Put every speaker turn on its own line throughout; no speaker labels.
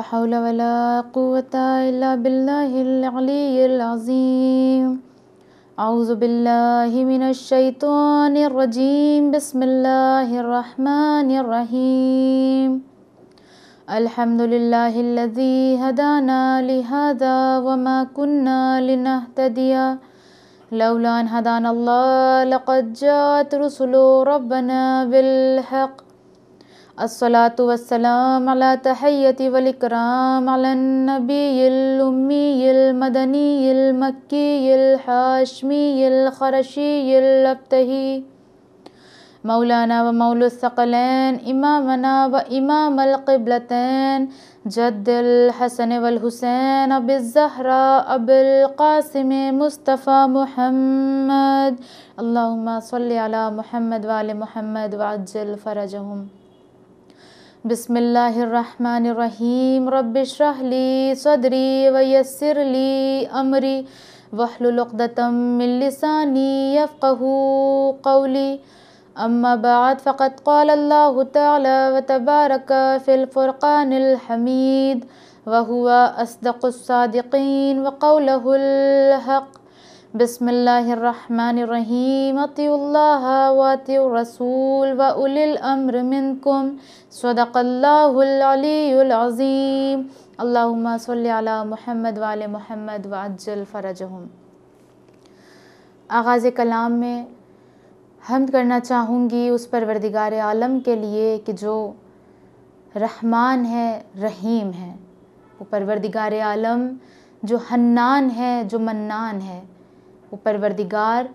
لا حول ولا قوة إلا بالله العلي العظيم أعوذ بالله من الشيطان الرجيم بسم الله الرحمن الرحيم الحمد لله الذي هدانا لهذا وما كنا لنهتدي لولا أن هدانا الله لقد جاءت رسل ربنا بالحق अस्सलाम तहयति वलिक्राम नबीलमीलमदनीलमक्कीलहाशमीलखरशीलबतही मौलाना व मौलसकलैन इमामना व इमाम अलक़बलतैन जद्दिल हसन वलहुसैन अबिज़हरा अबिलकासिम मुस्तफ़ा मोहम्मद अल्लाहुम्मा सल्लि अला मोहम्मद वाल मोहम्मद वाजल फ़रजहुम بسم الله الرحمن الرحيم رب اشرح لي صدري ويسر لي أمري واحلل عقدة من لساني يفقه قولي أما بعد فقد قال الله تعالى وتبارك في الفرقان الحميد وهو أصدق الصادقين وقوله الحق रसूल व मिनकुम सदक़ल्लाज़ीम अल्लाम सल महमद वाल महमद वाजल हम आगाज़ कलाम में हम करना चाहूँगी उस परवरदिगार आलम के लिए कि जो रहमान है रहीम है वो परवरदिगार आलम जो हन्नान है जो मन्नान है वो परवरदिगार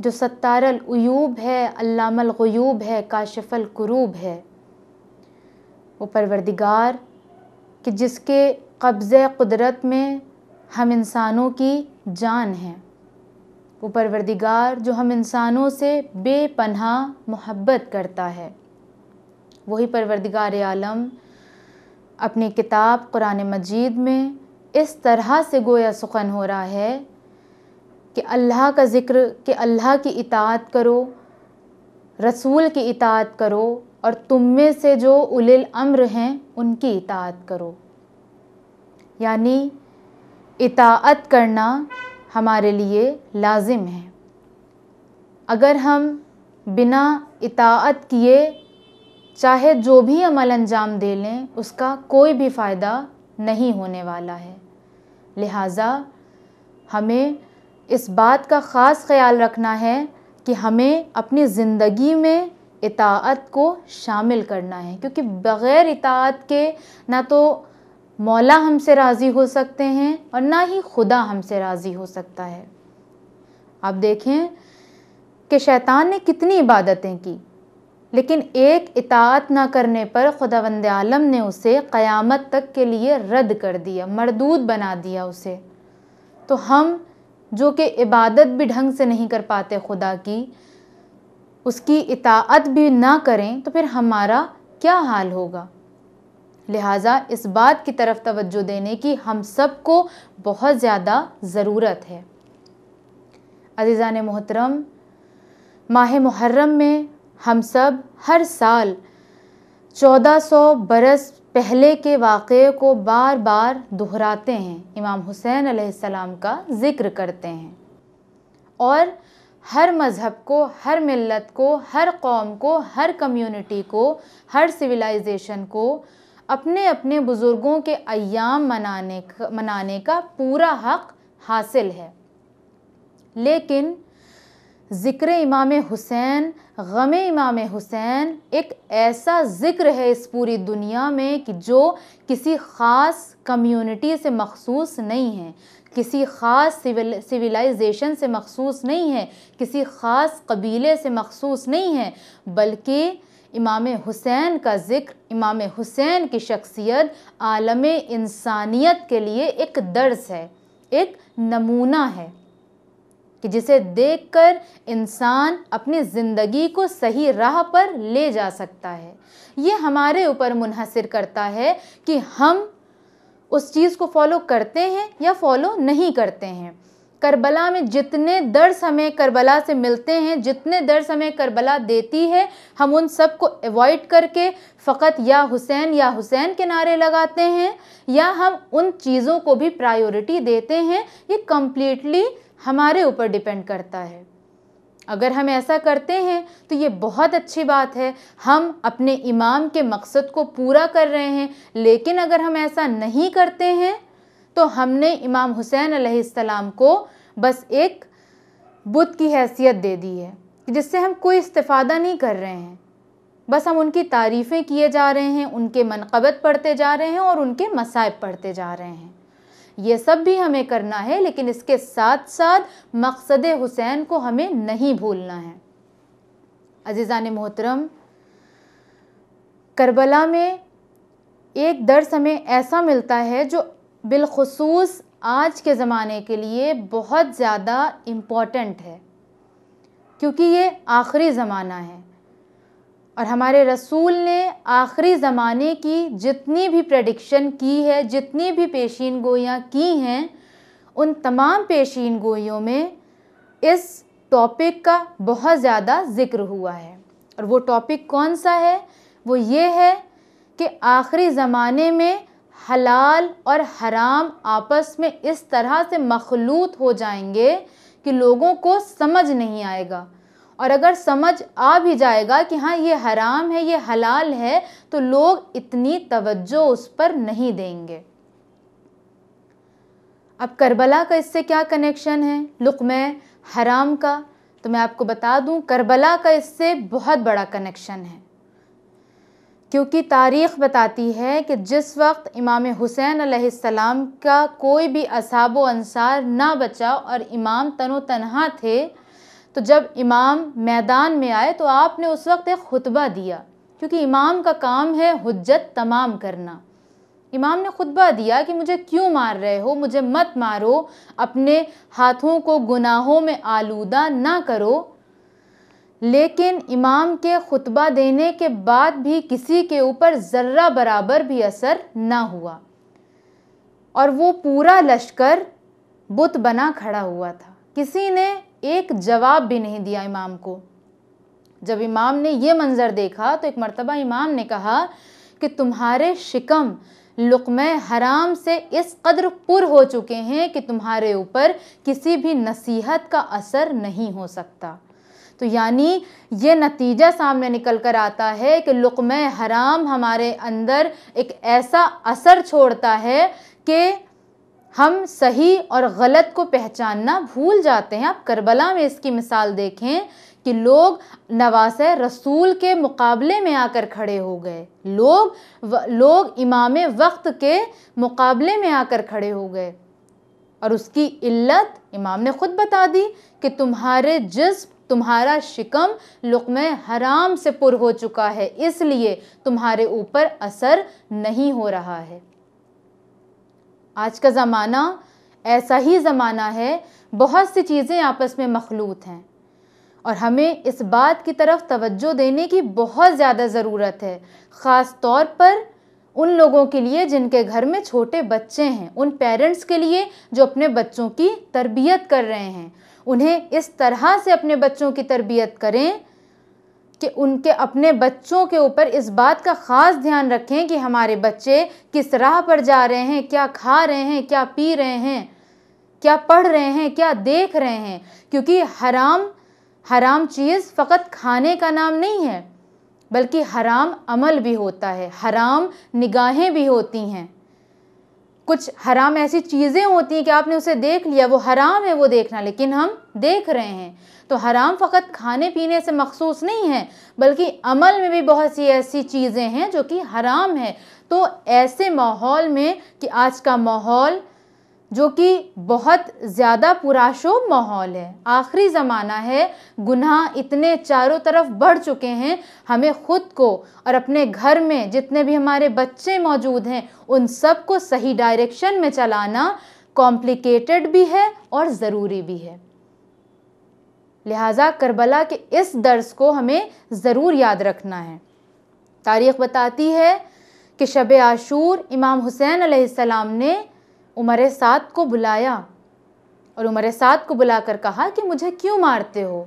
जो सत्तारल उयूब है अल्लामल गयूब है काशफल कुरूब है वो परवरदिगार कि जिसके कब्ज़ कुदरत में हम इंसानों की जान है वो परवरदिगार जो हम इंसानों से बेपनाह मोहब्बत करता है वही परवरदिगार आलम अपनी किताब कुरान मजीद में इस तरह से गोया सुखन हो रहा है कि अल्लाह का ज़िक्र कि अल्लाह की इतात करो रसूल की इतात करो और तुम में से जो उलिल अम्र हैं उनकी इतात करो यानी इतात करना हमारे लिए लाजिम है अगर हम बिना इतात किए चाहे जो भी अमल अंजाम दे लें उसका कोई भी फ़ायदा नहीं होने वाला है लिहाजा हमें इस बात का ख़ास ख्याल रखना है कि हमें अपनी ज़िंदगी में इतात को शामिल करना है क्योंकि बग़ैर इतात के ना तो मौला हमसे राज़ी हो सकते हैं और ना ही खुदा हमसे राज़ी हो सकता है आप देखें कि शैतान ने कितनी इबादतें की लेकिन एक इतात ना करने पर वंद आलम ने उसे क़यामत तक के लिए रद्द कर दिया मरदूद बना दिया उसे तो हम जो कि इबादत भी ढंग से नहीं कर पाते खुदा की उसकी इताअत भी ना करें तो फिर हमारा क्या हाल होगा लिहाजा इस बात की तरफ तवज्जो देने की हम सब को बहुत ज़्यादा ज़रूरत है अजीज़ान मोहतरम माह मुहर्रम में हम सब हर साल चौदह सौ बरस पहले के वाक़े को बार बार दोहराते हैं इमाम हुसैन आसमाम का ज़िक्र करते हैं और हर मज़हब को हर मिलत को हर कौम को हर कम्युनिटी को हर सिविलाइजेशन को अपने अपने बुज़ुर्गों के अयाम मनाने मनाने का पूरा हक़ हासिल है लेकिन ज़िक्र इमाम हुसैन गम इमाम हुसैन एक ऐसा ज़िक्र है इस पूरी दुनिया में कि जो किसी ख़ास कम्युनिटी से मखसूस नहीं है किसी ख़ास सिविल सिविलाइजेशन से मखसूस नहीं है किसी ख़ास कबीले से मखसूस नहीं है बल्कि इमाम हुसैन का ज़िक्र इमाम हुसैन की शख्सियत आलम इंसानियत के लिए एक दर्ज है एक नमूना है कि जिसे देखकर इंसान अपनी ज़िंदगी को सही राह पर ले जा सकता है ये हमारे ऊपर मुनहसर करता है कि हम उस चीज़ को फॉलो करते हैं या फॉलो नहीं करते हैं करबला में जितने दर्स हमें करबला से मिलते हैं जितने दर्स हमें करबला देती है हम उन सब को अवॉइड करके फ़कत या हुसैन या हुसैन के नारे लगाते हैं या हम उन चीज़ों को भी प्रायोरिटी देते हैं ये कम्प्लीटली हमारे ऊपर डिपेंड करता है अगर हम ऐसा करते हैं तो ये बहुत अच्छी बात है हम अपने इमाम के मकसद को पूरा कर रहे हैं लेकिन अगर हम ऐसा नहीं करते हैं तो हमने इमाम हुसैन अलैहिस्सलाम को बस एक बुद्ध की हैसियत दे दी है जिससे हम कोई इस्तेफादा नहीं कर रहे हैं बस हम उनकी तारीफ़ें किए जा रहे हैं उनके मनकबत पढ़ते जा रहे हैं और उनके मसायब पढ़ते जा रहे हैं ये सब भी हमें करना है लेकिन इसके साथ साथ मकसद हुसैन को हमें नहीं भूलना है अजीज़ान मोहतरम करबला में एक दर्स हमें ऐसा मिलता है जो बिलखसूस आज के ज़माने के लिए बहुत ज़्यादा इम्पॉर्टेंट है क्योंकि ये आखिरी ज़माना है और हमारे रसूल ने आखिरी ज़माने की जितनी भी प्रडिक्शन की है जितनी भी पेशीन गोयाँ की हैं उन तमाम पेशीन गोयों में इस टॉपिक का बहुत ज़्यादा ज़िक्र हुआ है और वो टॉपिक कौन सा है वो ये है कि आखिरी ज़माने में हलाल और हराम आपस में इस तरह से मखलूत हो जाएंगे कि लोगों को समझ नहीं आएगा और अगर समझ आ भी जाएगा कि हाँ ये हराम है ये हलाल है तो लोग इतनी तवज्जो उस पर नहीं देंगे अब करबला का इससे क्या कनेक्शन है लुकमे हराम का तो मैं आपको बता दूं करबला का इससे बहुत बड़ा कनेक्शन है क्योंकि तारीख़ बताती है कि जिस वक्त इमाम हुसैन अलैहिस्सलाम का कोई भी असाब अंसार ना बचा और इमाम तनो तनहा थे तो जब इमाम मैदान में आए तो आपने उस वक्त एक खुतबा दिया क्योंकि इमाम का काम है हजत तमाम करना इमाम ने खुतबा दिया कि मुझे क्यों मार रहे हो मुझे मत मारो अपने हाथों को गुनाहों में आलूदा ना करो लेकिन इमाम के खुतबा देने के बाद भी किसी के ऊपर ज़र्रा बराबर भी असर ना हुआ और वो पूरा लश्कर बुत बना खड़ा हुआ था किसी ने एक जवाब भी नहीं दिया इमाम को जब इमाम ने यह मंज़र देखा तो एक मरतबा इमाम ने कहा कि तुम्हारे शिकम लुकम हराम से इस कदर पुर हो चुके हैं कि तुम्हारे ऊपर किसी भी नसीहत का असर नहीं हो सकता तो यानी ये नतीजा सामने निकल कर आता है कि लुकम हराम हमारे अंदर एक ऐसा असर छोड़ता है कि हम सही और गलत को पहचानना भूल जाते हैं आप करबला में इसकी मिसाल देखें कि लोग नवास रसूल के मुकाबले में आकर खड़े हो गए लोग व, लोग इमाम वक्त के मुकाबले में आकर खड़े हो गए और उसकी इल्लत इमाम ने ख़ुद बता दी कि तुम्हारे जिस्म तुम्हारा शिकम लुकम हराम से पुर हो चुका है इसलिए तुम्हारे ऊपर असर नहीं हो रहा है आज का ज़माना ऐसा ही ज़माना है बहुत सी चीज़ें आपस में मखलूत हैं और हमें इस बात की तरफ तवज्जो देने की बहुत ज़्यादा ज़रूरत है ख़ास तौर पर उन लोगों के लिए जिनके घर में छोटे बच्चे हैं उन पेरेंट्स के लिए जो अपने बच्चों की तरबियत कर रहे हैं उन्हें इस तरह से अपने बच्चों की तरबियत करें कि उनके अपने बच्चों के ऊपर इस बात का ख़ास ध्यान रखें कि हमारे बच्चे किस राह पर जा रहे हैं क्या खा रहे हैं क्या पी रहे हैं क्या पढ़ रहे हैं क्या देख रहे हैं क्योंकि हराम हराम चीज़ फ़कत खाने का नाम नहीं है बल्कि हराम अमल भी होता है हराम निगाहें भी होती हैं कुछ हराम ऐसी चीज़ें होती हैं कि आपने उसे देख लिया वो हराम है वो देखना लेकिन हम देख रहे हैं तो हराम फ़कत खाने पीने से मखसूस नहीं है बल्कि अमल में भी बहुत सी ऐसी चीज़ें हैं जो कि हराम है तो ऐसे माहौल में कि आज का माहौल जो कि बहुत ज़्यादा पुराशो माहौल है आखिरी ज़माना है गुनाह इतने चारों तरफ बढ़ चुके हैं हमें ख़ुद को और अपने घर में जितने भी हमारे बच्चे मौजूद हैं उन सब को सही डायरेक्शन में चलाना कॉम्प्लिकेटेड भी है और ज़रूरी भी है लिहाजा करबला के इस दर्स को हमें ज़रूर याद रखना है तारीख़ बताती है कि शब आशूर इमाम हुसैन आसमाम ने उमर सात को बुलाया और उमर सात को बुलाकर कहा कि मुझे क्यों मारते हो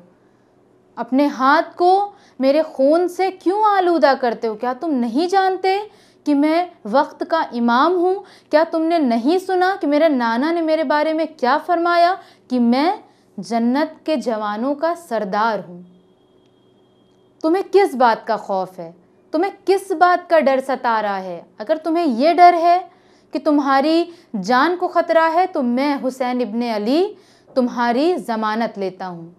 अपने हाथ को मेरे खून से क्यों आलूदा करते हो क्या तुम नहीं जानते कि मैं वक्त का इमाम हूँ क्या तुमने नहीं सुना कि मेरे नाना ने मेरे बारे में क्या फरमाया कि मैं जन्नत के जवानों का सरदार हूँ तुम्हें किस बात का खौफ है तुम्हें किस बात का डर सता रहा है अगर तुम्हें यह डर है कि तुम्हारी जान को ख़तरा है तो मैं हुसैन इबन अली तुम्हारी ज़मानत लेता हूँ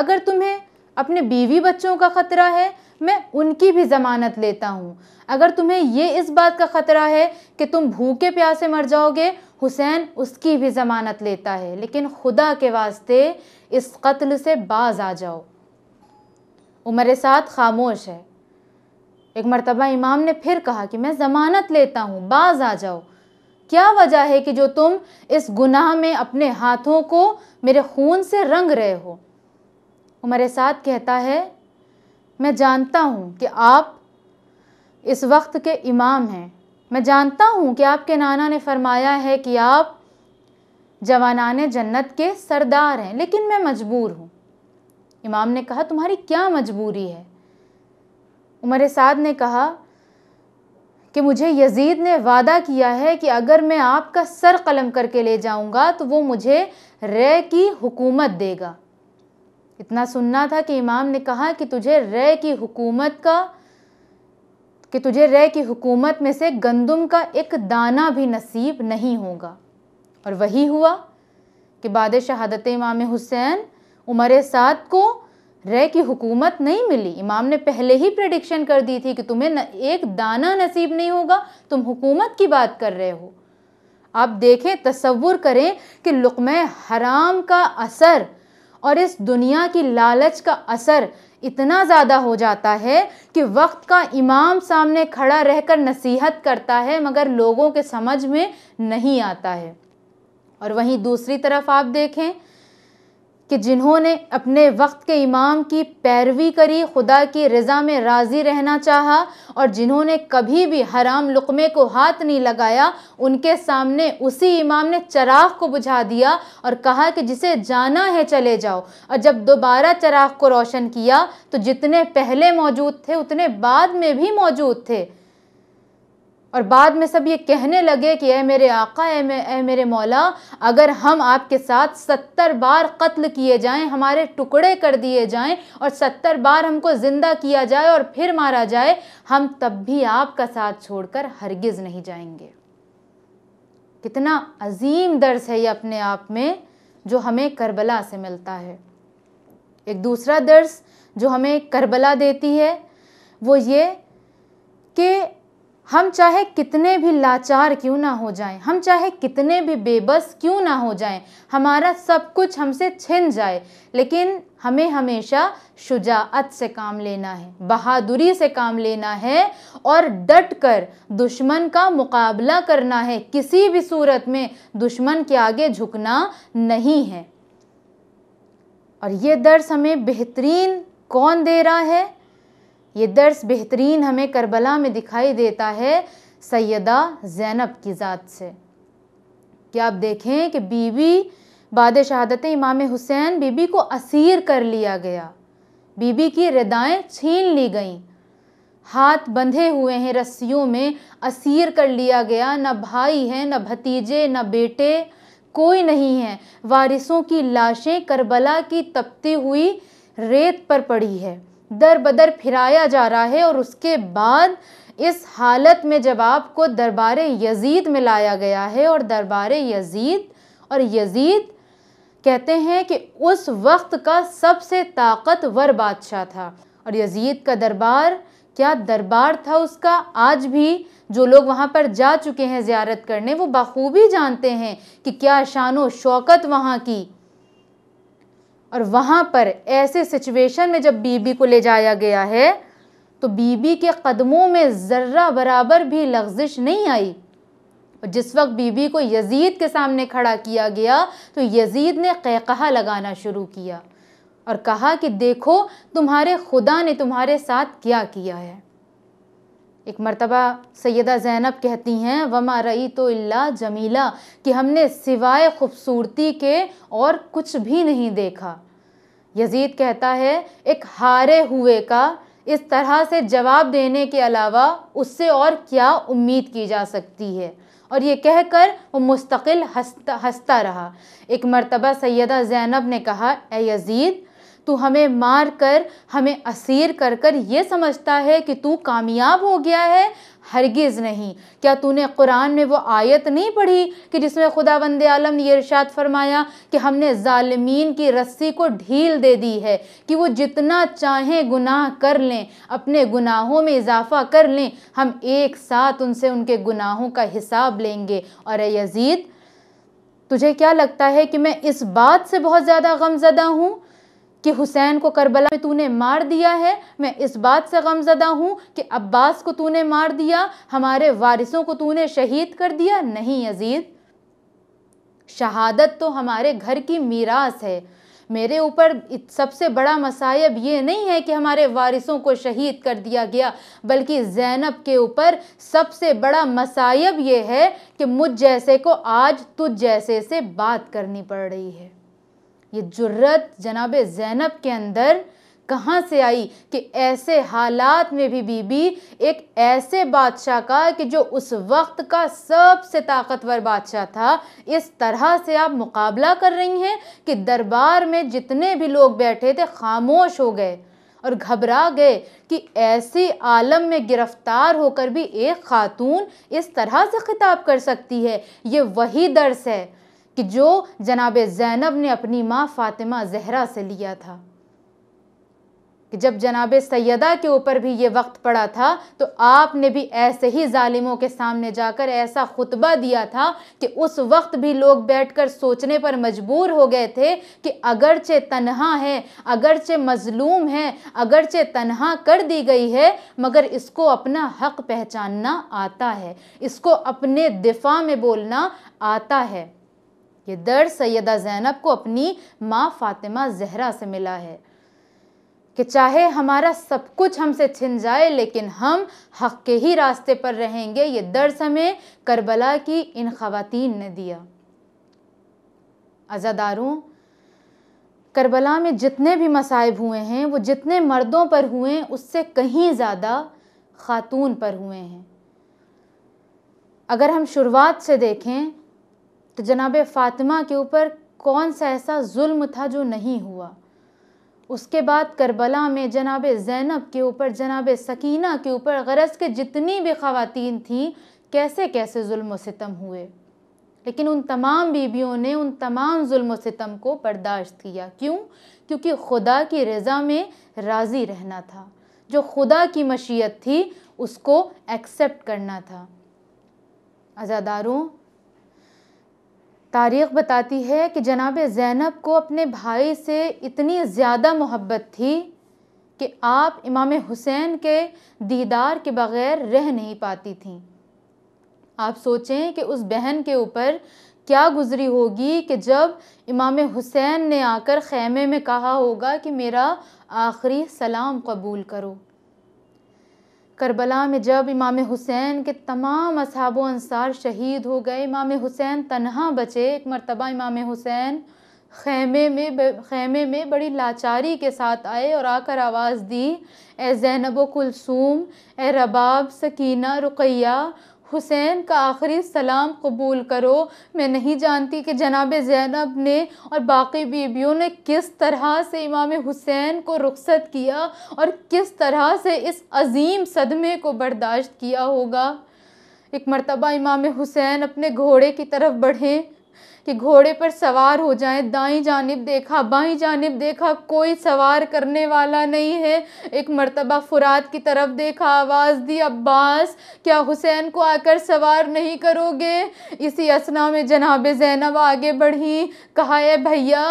अगर तुम्हें अपने बीवी बच्चों का ख़तरा है मैं उनकी भी ज़मानत लेता हूँ अगर तुम्हें ये इस बात का ख़तरा है कि तुम भूखे प्यासे मर जाओगे हुसैन उसकी भी ज़मानत लेता है लेकिन खुदा के वास्ते इस कत्ल से बाज आ जाओ उमर साथ खामोश है एक मरतबा इमाम ने फिर कहा कि मैं ज़मानत लेता हूँ बाज आ जाओ क्या वजह है कि जो तुम इस गुनाह में अपने हाथों को मेरे खून से रंग रहे हो उमर साथ कहता है मैं जानता हूँ कि आप इस वक्त के इमाम हैं मैं जानता हूँ कि आपके नाना ने फरमाया है कि आप जवानान जन्नत के सरदार हैं लेकिन मैं मजबूर हूँ इमाम ने कहा तुम्हारी क्या मजबूरी है उमर साद ने कहा कि मुझे यजीद ने वादा किया है कि अगर मैं आपका सर कलम करके ले जाऊंगा तो वो मुझे रे की हुकूमत देगा इतना सुनना था कि इमाम ने कहा कि तुझे रे की हुकूमत का कि तुझे रे की हुकूमत में से गंदम का एक दाना भी नसीब नहीं होगा और वही हुआ कि बाद शहादत इमाम हुसैन उमर साद को रह की हुकूमत नहीं मिली इमाम ने पहले ही प्रडिक्शन कर दी थी कि तुम्हें न, एक दाना नसीब नहीं होगा तुम हुकूमत की बात कर रहे हो आप देखें तस्वुर करें कि लुकम हराम का असर और इस दुनिया की लालच का असर इतना ज़्यादा हो जाता है कि वक्त का इमाम सामने खड़ा रहकर नसीहत करता है मगर लोगों के समझ में नहीं आता है और वहीं दूसरी तरफ आप देखें कि जिन्होंने अपने वक्त के इमाम की पैरवी करी खुदा की रज़ा में राज़ी रहना चाहा और जिन्होंने कभी भी हराम लुकमे को हाथ नहीं लगाया उनके सामने उसी इमाम ने चराग को बुझा दिया और कहा कि जिसे जाना है चले जाओ और जब दोबारा चराग को रोशन किया तो जितने पहले मौजूद थे उतने बाद में भी मौजूद थे और बाद में सब ये कहने लगे कि ए मेरे आका ए, मे, ए मेरे मौला अगर हम आपके साथ सत्तर बार कत्ल किए जाएं हमारे टुकड़े कर दिए जाएं और सत्तर बार हमको ज़िंदा किया जाए और फिर मारा जाए हम तब भी आपका साथ छोड़कर हरगिज़ नहीं जाएंगे कितना अजीम दर्ज है ये अपने आप में जो हमें करबला से मिलता है एक दूसरा दर्स जो हमें करबला देती है वो ये कि हम चाहे कितने भी लाचार क्यों ना हो जाएं हम चाहे कितने भी बेबस क्यों ना हो जाएं हमारा सब कुछ हमसे छिन जाए लेकिन हमें हमेशा शुजात से काम लेना है बहादुरी से काम लेना है और डट कर दुश्मन का मुकाबला करना है किसी भी सूरत में दुश्मन के आगे झुकना नहीं है और ये दर्स हमें बेहतरीन कौन दे रहा है ये दर्स बेहतरीन हमें करबला में दिखाई देता है सैदा जैनब की ज़ात से क्या आप देखें कि बीबी बाद शहादत इमाम हुसैन बीबी को असीर कर लिया गया बीबी की रदाएँ छीन ली गईं हाथ बंधे हुए हैं रस्सियों में असीर कर लिया गया न भाई है न भतीजे न बेटे कोई नहीं है वारिसों की लाशें करबला की तपती हुई रेत पर पड़ी है दर बदर फिराया जा रहा है और उसके बाद इस हालत में जब आपको दरबार यजीद में लाया गया है और दरबार यजीद और यजीद कहते हैं कि उस वक्त का सबसे ताकतवर बादशाह था और यजीद का दरबार क्या दरबार था उसका आज भी जो लोग वहाँ पर जा चुके हैं ज़्यारत करने वो बखूबी जानते हैं कि क्या शान शौकत वहाँ की और वहाँ पर ऐसे सिचुएशन में जब बीबी को ले जाया गया है तो बीबी के कदमों में ज़र्रा बराबर भी लफ्जिश नहीं आई और जिस वक्त बीबी को यजीद के सामने खड़ा किया गया तो यजीद ने कहकहा लगाना शुरू किया और कहा कि देखो तुम्हारे खुदा ने तुम्हारे साथ क्या किया है एक मरतबा सैदा ज़ैनब कहती हैं वमा रई तो अल्ला जमीला कि हमने सिवाय ख़ूबसूरती के और कुछ भी नहीं देखा यजीद कहता है एक हारे हुए का इस तरह से जवाब देने के अलावा उससे और क्या उम्मीद की जा सकती है और ये कहकर वो मुस्तकिल हंसता रहा एक मरतबा सैदा ज़ैनब ने कहा ए यजीद तू हमें मार कर हमें असीर कर कर ये समझता है कि तू कामयाब हो गया है हरगिज़ नहीं क्या तूने कुरान में वो आयत नहीं पढ़ी कि जिसमें खुदा बंद आलम ने इर्शाद फरमाया कि हमने ालमीन की रस्सी को ढील दे दी है कि वो जितना चाहें गुनाह कर लें अपने गुनाहों में इजाफ़ा कर लें हम एक साथ उनसे उनके गुनाहों का हिसाब लेंगे और यजीद तुझे क्या लगता है कि मैं इस बात से बहुत ज़्यादा गमज़दा हूँ कि हुसैन को करबला में तूने मार दिया है मैं इस बात से गमजदा हूँ कि अब्बास को तूने मार दिया हमारे वारिसों को तूने शहीद कर दिया नहीं अज़ीज़ शहादत तो हमारे घर की मीरास है मेरे ऊपर सबसे बड़ा मसायब ये नहीं है कि हमारे वारिसों को शहीद कर दिया गया बल्कि जैनब के ऊपर सबसे बड़ा मसायब ये है कि मुझ जैसे को आज तुझ जैसे से बात करनी पड़ रही है ये जुर्रत जनाब जैनब के अंदर कहाँ से आई कि ऐसे हालात में भी बीबी एक ऐसे बादशाह का कि जो उस वक्त का सबसे ताकतवर बादशाह था इस तरह से आप मुकाबला कर रही हैं कि दरबार में जितने भी लोग बैठे थे खामोश हो गए और घबरा गए कि ऐसे आलम में गिरफ्तार होकर भी एक खातून इस तरह से खिताब कर सकती है ये वही दर्स है कि जो जनाब ज़ैनब ने अपनी माँ फ़ातिमा जहरा से लिया था कि जब जनाब सैदा के ऊपर भी ये वक्त पड़ा था तो आपने भी ऐसे ही ालिमों के सामने जाकर ऐसा खुतबा दिया था कि उस वक्त भी लोग बैठकर सोचने पर मजबूर हो गए थे कि अगरचे तनहा है अगरचे मजलूम है अगरचे तनहा कर दी गई है मगर इसको अपना हक पहचानना आता है इसको अपने दिफा में बोलना आता है ये दर्द सैदा ज़ैनब को अपनी माँ फ़ातिमा जहरा से मिला है कि चाहे हमारा सब कुछ हमसे छिन जाए लेकिन हम हक के ही रास्ते पर रहेंगे ये दर्स हमें करबला की इन खातन ने दिया अज़ादारों करबला में जितने भी मसाइब हुए हैं वो जितने मर्दों पर हुए उससे कहीं ज़्यादा ख़ातून पर हुए हैं अगर हम शुरुआत से देखें तो जनाब फ़ातिमा के ऊपर कौन सा ऐसा जुल्म था जो नहीं हुआ उसके बाद करबला में जनाब ज़ैनब के ऊपर जनाब सकीना के ऊपर गरज के जितनी भी ख़वातीन थीं कैसे कैसे जुल्म सितम हुए लेकिन उन तमाम बीबियों ने उन तमाम जुल्म सितम को बर्दाश्त किया क्यों क्योंकि खुदा की रज़ा में राज़ी रहना था जो खुदा की मशीयत थी उसको एक्सेप्ट करना था आज़ादारों तारीख़ बताती है कि जनाब ज़ैनब को अपने भाई से इतनी ज़्यादा मोहब्बत थी कि आप इमाम हुसैन के दीदार के बग़ैर रह नहीं पाती थीं आप सोचें कि उस बहन के ऊपर क्या गुज़री होगी कि जब इमाम हुसैन ने आकर ख़ैमे में कहा होगा कि मेरा आखिरी सलाम कबूल करो करबला में जब इमाम हुसैन के तमाम असहाब अनसार शहीद हो गए इमाम हुसैन तनहा बचे एक मरतबा इमाम हुसैन खैमे में खैमे में बड़ी लाचारी के साथ आए और आकर आवाज़ दी ए जैनब कुलसूम ए रबाब सकीना रुकैया हुसैन का आखिरी सलाम कबूल करो मैं नहीं जानती कि जनाब ज़ैनब ने और बाकी बीबियों ने किस तरह से इमाम हुसैन को रुखसत किया और किस तरह से इस अजीम सदमे को बर्दाश्त किया होगा एक मरतबा इमाम हुसैन अपने घोड़े की तरफ बढ़ें कि घोड़े पर सवार हो जाए दाई जानब देखा बाई जानब देखा कोई सवार करने वाला नहीं है एक मरतबा फुरात की तरफ देखा आवाज़ दी अब्बास क्या हुसैन को आकर सवार नहीं करोगे इसी असना में जनाब जैनब आगे बढ़ी कहा है भैया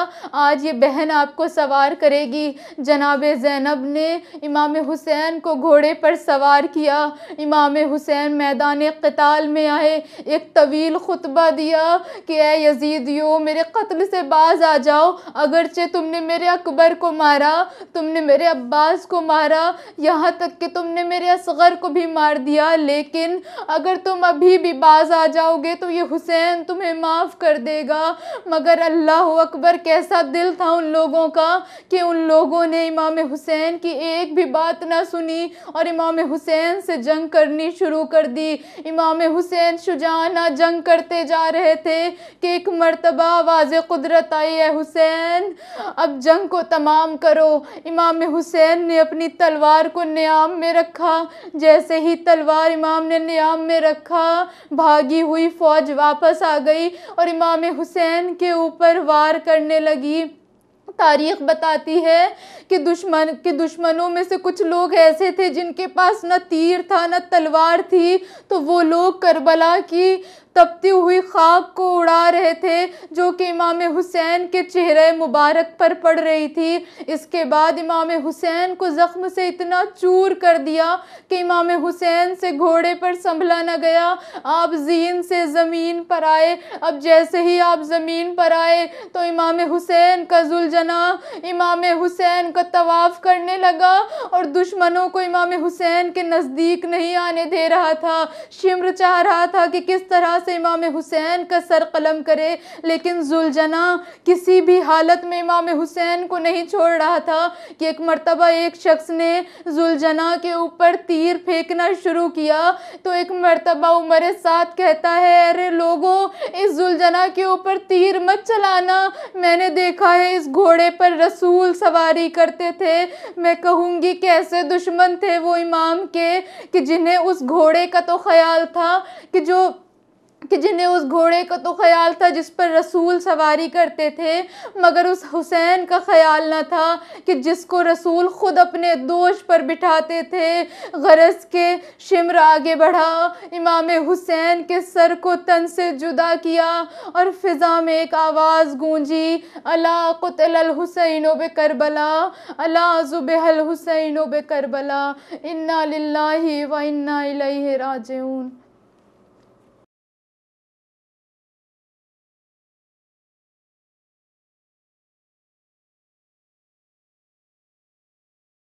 आज ये बहन आपको सवार करेगी जनाब जैनब ने इमाम हुसैन को घोड़े पर सवार किया इमाम हुसैन मैदान कताल में आए एक तवील खुतबा दिया कि ए यजीदियो मेरे कत्ल से बाज आ जाओ अगरचे तुमने मेरे अकबर को मारा तुमने मेरे अब्बास को मारा यहाँ तक कि तुमने मेरे असगर को भी मार दिया लेकिन अगर तुम अभी भी बाज आ जाओगे तो ये हुसैन तुम्हें माफ़ कर देगा मगर अल्लाह अकबर कैसा दिल था उन लोगों का कि उन लोगों ने इमाम हुसैन की एक भी बात ना सुनी और इमाम हुसैन से जंग करनी शुरू कर दी इमाम हुसैन शुजाना जंग करते जा रहे थे कि एक मरतबा आवाज़ कुदरत आई है हुसैन अब जंग को तमाम करो इमाम हुसैन ने अपनी तलवार को न्याम में रखा जैसे ही तलवार इमाम ने न्याम में रखा भागी हुई फ़ौज वापस आ गई और इमाम हुसैन के ऊपर वार करने लगी तारीख बताती है कि दुश्मन के दुश्मनों में से कुछ लोग ऐसे थे जिनके पास न तीर था न तलवार थी तो वो लोग करबला की तपती हुई खाक को उड़ा रहे थे जो कि इमाम हुसैन के चेहरे मुबारक पर पड़ रही थी इसके बाद इमाम हुसैन को ज़ख्म से इतना चूर कर दिया कि इमाम हुसैन से घोड़े पर संभला न गया आप जीन से ज़मीन पर आए अब जैसे ही आप ज़मीन पर आए तो इमाम हुसैन का जुलझना इमाम हुसैन का तवाफ़ करने लगा और दुश्मनों को इमाम हुसैन के नज़दीक नहीं आने दे रहा था शिमर चाह रहा था कि किस तरह से इमाम हुसैन का सर कलम करे लेकिन जुलझना किसी भी हालत में इमाम हुसैन को नहीं छोड़ रहा था कि एक मरतबा एक शख्स ने जुलजना के ऊपर तीर फेंकना शुरू किया तो एक मरतबा उमर साथ कहता है अरे लोगों इस जुलझना के ऊपर तीर मत चलाना मैंने देखा है इस घोड़े पर रसूल सवारी करते थे मैं कहूँगी कैसे दुश्मन थे वो इमाम के कि जिन्हें उस घोड़े का तो ख्याल था कि जो कि जिन्हें उस घोड़े का तो ख्याल था जिस पर रसूल सवारी करते थे मगर उस हुसैन का ख्याल ना था कि जिसको रसूल ख़ुद अपने दोष पर बिठाते थे गरज के शिमर आगे बढ़ा इमाम हुसैन के सर को तन से जुदा किया और फिज़ा में एक आवाज़ गूंजी अला कुतल हुसैन बे करबला अला ज़ुबहल हुसैन बे करबला इन्ना लाही व इन्ना राजून